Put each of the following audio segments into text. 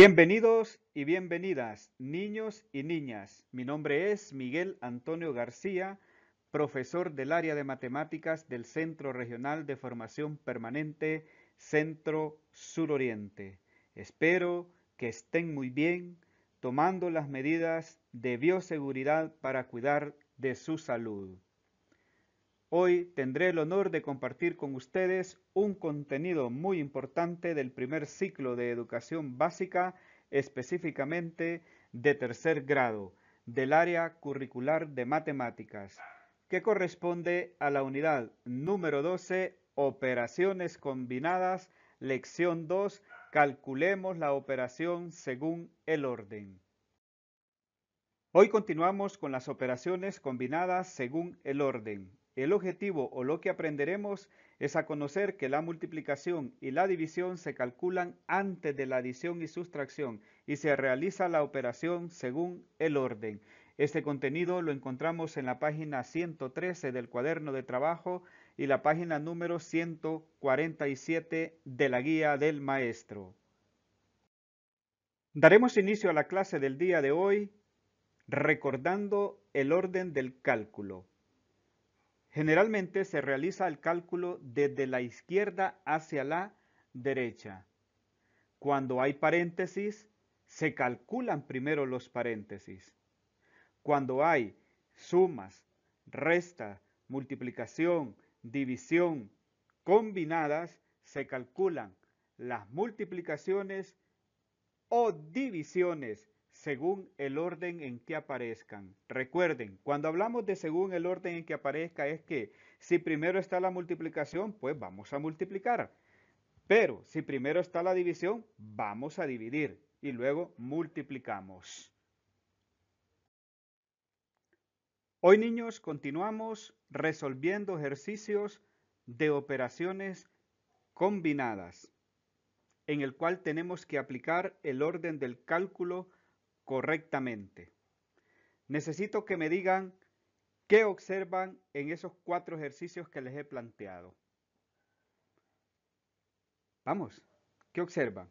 Bienvenidos y bienvenidas, niños y niñas. Mi nombre es Miguel Antonio García, profesor del área de matemáticas del Centro Regional de Formación Permanente Centro Suroriente. Espero que estén muy bien tomando las medidas de bioseguridad para cuidar de su salud. Hoy tendré el honor de compartir con ustedes un contenido muy importante del primer ciclo de educación básica, específicamente de tercer grado, del área curricular de matemáticas, que corresponde a la unidad número 12, operaciones combinadas, lección 2, calculemos la operación según el orden. Hoy continuamos con las operaciones combinadas según el orden. El objetivo o lo que aprenderemos es a conocer que la multiplicación y la división se calculan antes de la adición y sustracción y se realiza la operación según el orden. Este contenido lo encontramos en la página 113 del cuaderno de trabajo y la página número 147 de la guía del maestro. Daremos inicio a la clase del día de hoy recordando el orden del cálculo. Generalmente se realiza el cálculo desde la izquierda hacia la derecha. Cuando hay paréntesis, se calculan primero los paréntesis. Cuando hay sumas, resta, multiplicación, división, combinadas, se calculan las multiplicaciones o divisiones según el orden en que aparezcan. Recuerden, cuando hablamos de según el orden en que aparezca es que si primero está la multiplicación, pues vamos a multiplicar. Pero si primero está la división, vamos a dividir y luego multiplicamos. Hoy niños continuamos resolviendo ejercicios de operaciones combinadas en el cual tenemos que aplicar el orden del cálculo correctamente. Necesito que me digan qué observan en esos cuatro ejercicios que les he planteado. Vamos, ¿qué observan?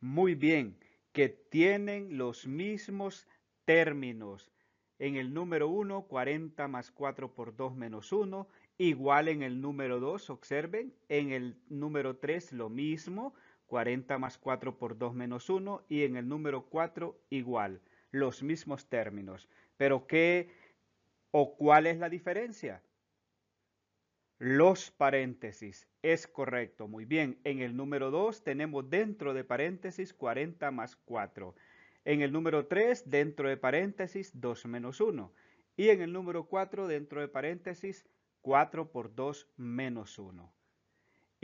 Muy bien, que tienen los mismos términos. En el número 1, 40 más 4 por 2 menos 1, igual en el número 2, observen. En el número 3, lo mismo. 40 más 4 por 2 menos 1 y en el número 4 igual, los mismos términos. Pero ¿qué o cuál es la diferencia? Los paréntesis, es correcto, muy bien. En el número 2 tenemos dentro de paréntesis 40 más 4. En el número 3 dentro de paréntesis 2 menos 1. Y en el número 4 dentro de paréntesis 4 por 2 menos 1.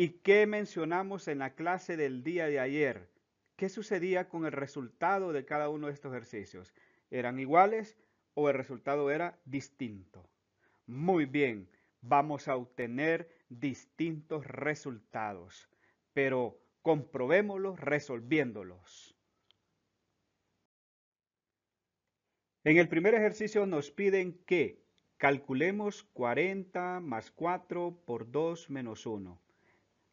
¿Y qué mencionamos en la clase del día de ayer? ¿Qué sucedía con el resultado de cada uno de estos ejercicios? ¿Eran iguales o el resultado era distinto? Muy bien, vamos a obtener distintos resultados, pero comprobémoslos resolviéndolos. En el primer ejercicio nos piden que calculemos 40 más 4 por 2 menos 1.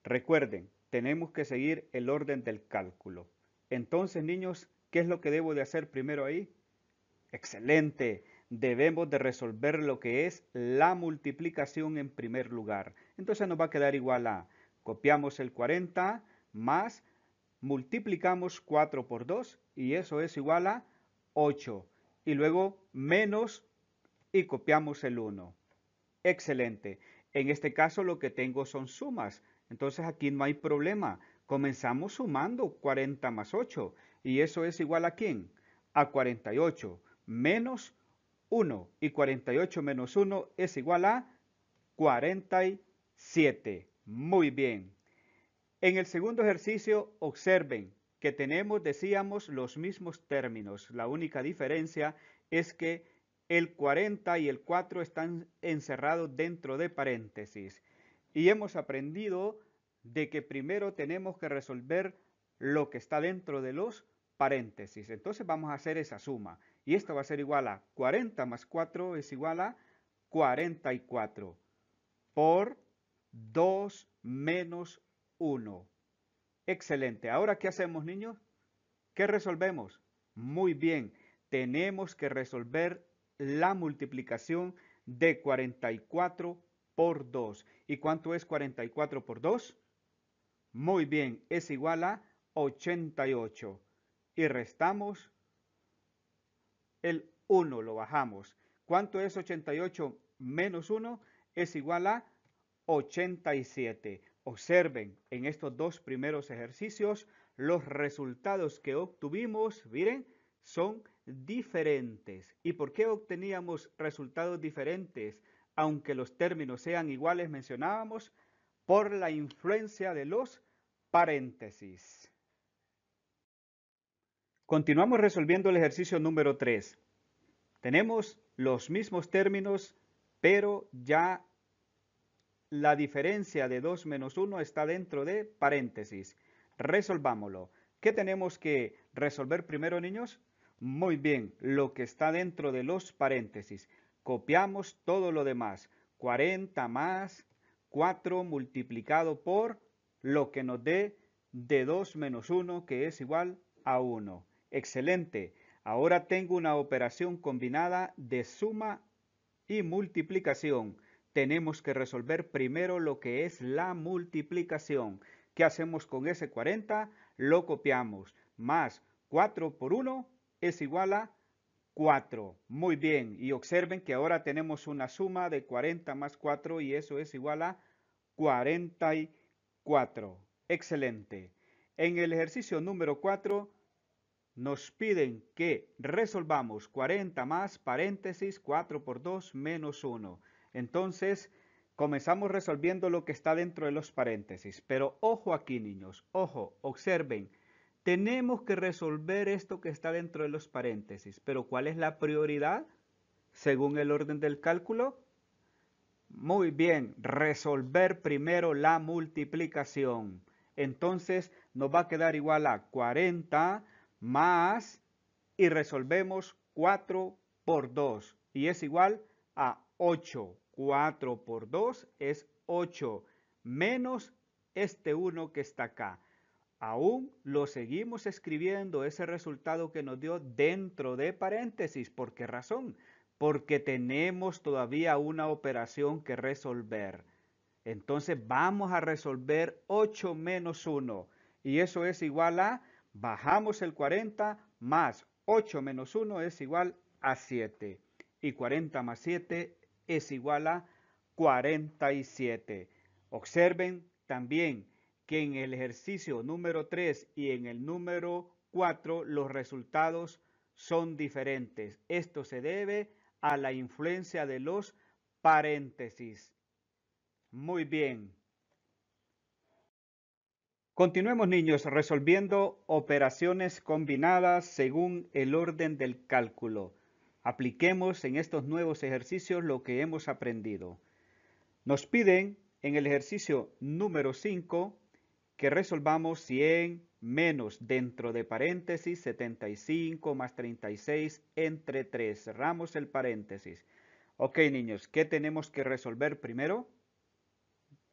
Recuerden, tenemos que seguir el orden del cálculo. Entonces, niños, ¿qué es lo que debo de hacer primero ahí? Excelente. Debemos de resolver lo que es la multiplicación en primer lugar. Entonces nos va a quedar igual a, copiamos el 40 más, multiplicamos 4 por 2 y eso es igual a 8. Y luego menos y copiamos el 1. Excelente. En este caso lo que tengo son sumas. Entonces aquí no hay problema. Comenzamos sumando 40 más 8. ¿Y eso es igual a quién? A 48 menos 1. Y 48 menos 1 es igual a 47. Muy bien. En el segundo ejercicio, observen que tenemos, decíamos, los mismos términos. La única diferencia es que el 40 y el 4 están encerrados dentro de paréntesis y hemos aprendido de que primero tenemos que resolver lo que está dentro de los paréntesis. Entonces vamos a hacer esa suma. Y esto va a ser igual a 40 más 4 es igual a 44 por 2 menos 1. Excelente. Ahora, ¿qué hacemos, niños? ¿Qué resolvemos? Muy bien. Tenemos que resolver la multiplicación de 44 por 2. ¿Y cuánto es 44 por 2? Muy bien, es igual a 88. Y restamos el 1, lo bajamos. ¿Cuánto es 88 menos 1? Es igual a 87. Observen en estos dos primeros ejercicios los resultados que obtuvimos, miren, son diferentes. ¿Y por qué obteníamos resultados diferentes? aunque los términos sean iguales, mencionábamos, por la influencia de los paréntesis. Continuamos resolviendo el ejercicio número 3. Tenemos los mismos términos, pero ya la diferencia de 2 menos 1 está dentro de paréntesis. Resolvámoslo. ¿Qué tenemos que resolver primero, niños? Muy bien, lo que está dentro de los paréntesis copiamos todo lo demás. 40 más 4 multiplicado por lo que nos dé de 2 menos 1, que es igual a 1. Excelente. Ahora tengo una operación combinada de suma y multiplicación. Tenemos que resolver primero lo que es la multiplicación. ¿Qué hacemos con ese 40? Lo copiamos. Más 4 por 1 es igual a 4. Muy bien, y observen que ahora tenemos una suma de 40 más 4 y eso es igual a 44. Excelente. En el ejercicio número 4 nos piden que resolvamos 40 más paréntesis 4 por 2 menos 1. Entonces, comenzamos resolviendo lo que está dentro de los paréntesis. Pero ojo aquí, niños, ojo, observen tenemos que resolver esto que está dentro de los paréntesis, pero ¿cuál es la prioridad según el orden del cálculo? Muy bien, resolver primero la multiplicación. Entonces nos va a quedar igual a 40 más y resolvemos 4 por 2 y es igual a 8. 4 por 2 es 8 menos este 1 que está acá aún lo seguimos escribiendo ese resultado que nos dio dentro de paréntesis. ¿Por qué razón? Porque tenemos todavía una operación que resolver. Entonces vamos a resolver 8 menos 1. Y eso es igual a, bajamos el 40 más 8 menos 1 es igual a 7. Y 40 más 7 es igual a 47. Observen también que en el ejercicio número 3 y en el número 4 los resultados son diferentes. Esto se debe a la influencia de los paréntesis. Muy bien. Continuemos niños resolviendo operaciones combinadas según el orden del cálculo. Apliquemos en estos nuevos ejercicios lo que hemos aprendido. Nos piden en el ejercicio número 5 que resolvamos 100 menos dentro de paréntesis 75 más 36 entre 3. Cerramos el paréntesis. Ok, niños, ¿qué tenemos que resolver primero?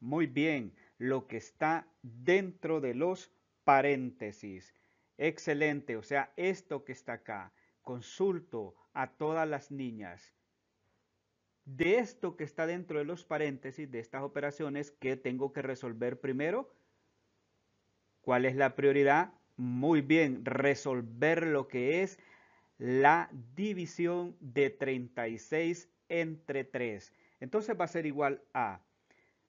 Muy bien, lo que está dentro de los paréntesis. Excelente, o sea, esto que está acá. Consulto a todas las niñas. De esto que está dentro de los paréntesis, de estas operaciones, ¿qué tengo que resolver primero? ¿Cuál es la prioridad? Muy bien, resolver lo que es la división de 36 entre 3. Entonces va a ser igual a,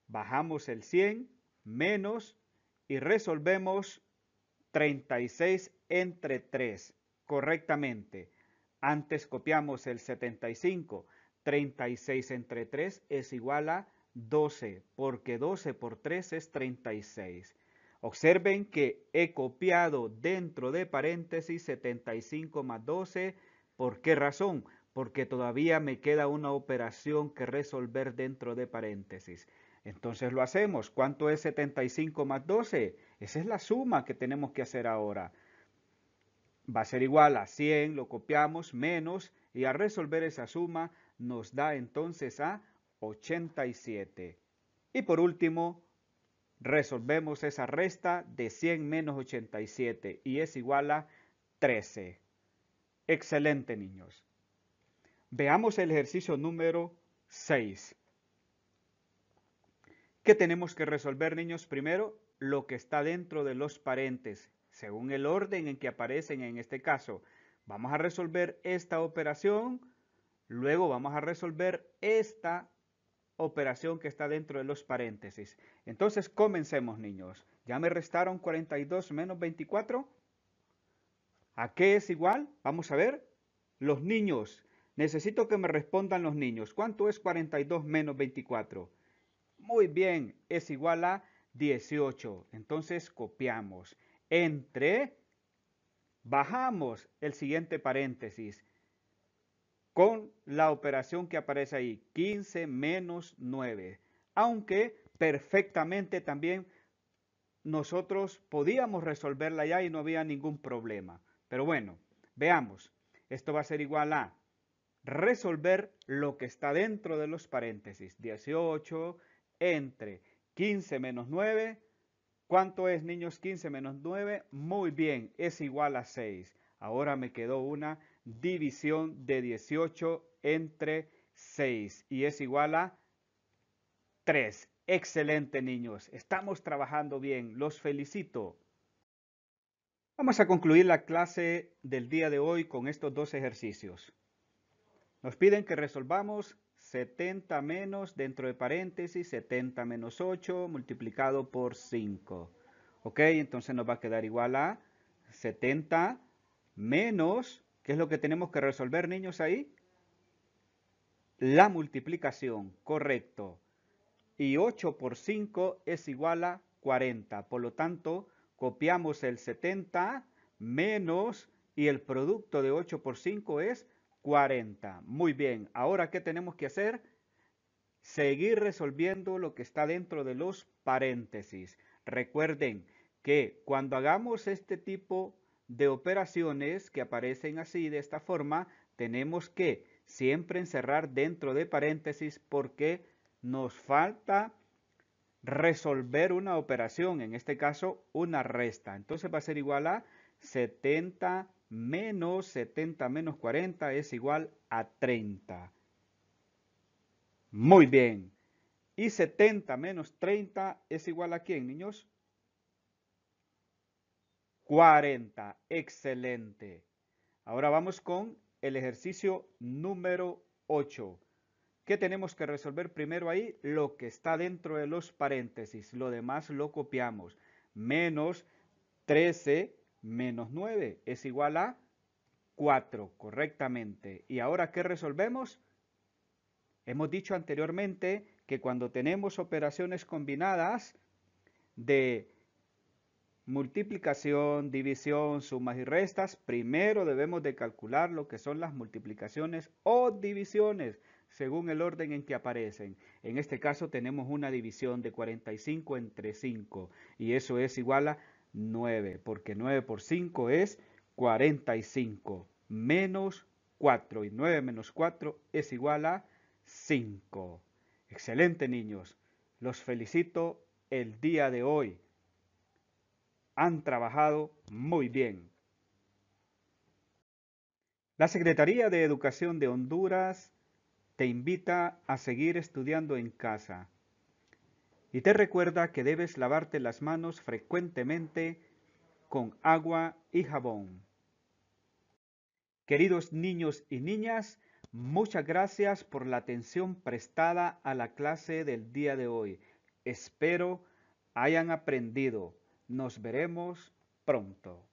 bajamos el 100 menos y resolvemos 36 entre 3 correctamente. Antes copiamos el 75. 36 entre 3 es igual a 12, porque 12 por 3 es 36. Observen que he copiado dentro de paréntesis 75 más 12. ¿Por qué razón? Porque todavía me queda una operación que resolver dentro de paréntesis. Entonces lo hacemos. ¿Cuánto es 75 más 12? Esa es la suma que tenemos que hacer ahora. Va a ser igual a 100, lo copiamos, menos, y al resolver esa suma nos da entonces a 87. Y por último, Resolvemos esa resta de 100 menos 87 y es igual a 13. Excelente, niños. Veamos el ejercicio número 6. ¿Qué tenemos que resolver, niños? Primero, lo que está dentro de los parentes, según el orden en que aparecen en este caso. Vamos a resolver esta operación, luego vamos a resolver esta operación que está dentro de los paréntesis. Entonces comencemos niños. Ya me restaron 42 menos 24. ¿A qué es igual? Vamos a ver. Los niños. Necesito que me respondan los niños. ¿Cuánto es 42 menos 24? Muy bien, es igual a 18. Entonces copiamos. Entre, bajamos el siguiente paréntesis con la operación que aparece ahí, 15 menos 9. Aunque perfectamente también nosotros podíamos resolverla ya y no había ningún problema. Pero bueno, veamos. Esto va a ser igual a resolver lo que está dentro de los paréntesis. 18 entre 15 menos 9. ¿Cuánto es, niños? 15 menos 9. Muy bien, es igual a 6. Ahora me quedó una división de 18 entre 6 y es igual a 3. Excelente niños, estamos trabajando bien, los felicito. Vamos a concluir la clase del día de hoy con estos dos ejercicios. Nos piden que resolvamos 70 menos dentro de paréntesis 70 menos 8 multiplicado por 5. Ok, entonces nos va a quedar igual a 70 menos ¿Qué es lo que tenemos que resolver, niños, ahí? La multiplicación, correcto. Y 8 por 5 es igual a 40. Por lo tanto, copiamos el 70 menos y el producto de 8 por 5 es 40. Muy bien, ahora ¿qué tenemos que hacer? Seguir resolviendo lo que está dentro de los paréntesis. Recuerden que cuando hagamos este tipo de operaciones que aparecen así de esta forma, tenemos que siempre encerrar dentro de paréntesis porque nos falta resolver una operación, en este caso una resta. Entonces va a ser igual a 70 menos 70 menos 40 es igual a 30. Muy bien. Y 70 menos 30 es igual a quién, niños? 40. Excelente. Ahora vamos con el ejercicio número 8. ¿Qué tenemos que resolver primero ahí? Lo que está dentro de los paréntesis. Lo demás lo copiamos. Menos 13 menos 9 es igual a 4, correctamente. ¿Y ahora qué resolvemos? Hemos dicho anteriormente que cuando tenemos operaciones combinadas de multiplicación, división, sumas y restas, primero debemos de calcular lo que son las multiplicaciones o divisiones según el orden en que aparecen. En este caso tenemos una división de 45 entre 5 y eso es igual a 9 porque 9 por 5 es 45 menos 4 y 9 menos 4 es igual a 5. Excelente niños, los felicito el día de hoy han trabajado muy bien. La Secretaría de Educación de Honduras te invita a seguir estudiando en casa y te recuerda que debes lavarte las manos frecuentemente con agua y jabón. Queridos niños y niñas, muchas gracias por la atención prestada a la clase del día de hoy. Espero hayan aprendido. Nos veremos pronto.